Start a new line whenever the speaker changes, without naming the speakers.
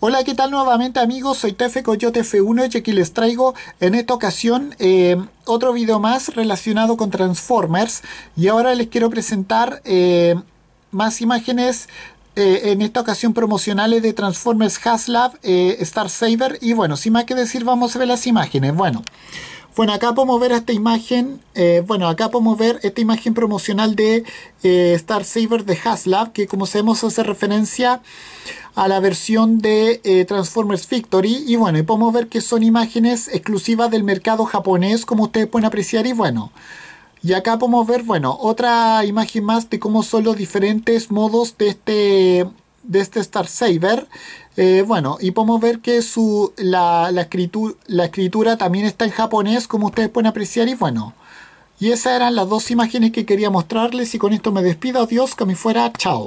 Hola, ¿qué tal nuevamente amigos? Soy Tefe Coyote F1 y aquí les traigo en esta ocasión em, otro video más relacionado con Transformers y ahora les quiero presentar em, más imágenes eh, en esta ocasión promocionales de Transformers Haslab, eh, Star Saber y bueno, sin más que decir vamos a ver las imágenes. Bueno. Bueno, acá podemos ver esta imagen, eh, bueno, acá podemos ver esta imagen promocional de eh, Star Saber de Haslab, que como sabemos hace referencia a la versión de eh, Transformers Victory. Y bueno, podemos ver que son imágenes exclusivas del mercado japonés, como ustedes pueden apreciar. Y bueno, y acá podemos ver, bueno, otra imagen más de cómo son los diferentes modos de este de este Star Saber. Eh, bueno, y podemos ver que su, la, la, escritura, la escritura también está en japonés, como ustedes pueden apreciar. Y bueno, y esas eran las dos imágenes que quería mostrarles. Y con esto me despido. Adiós, que me fuera. Chao.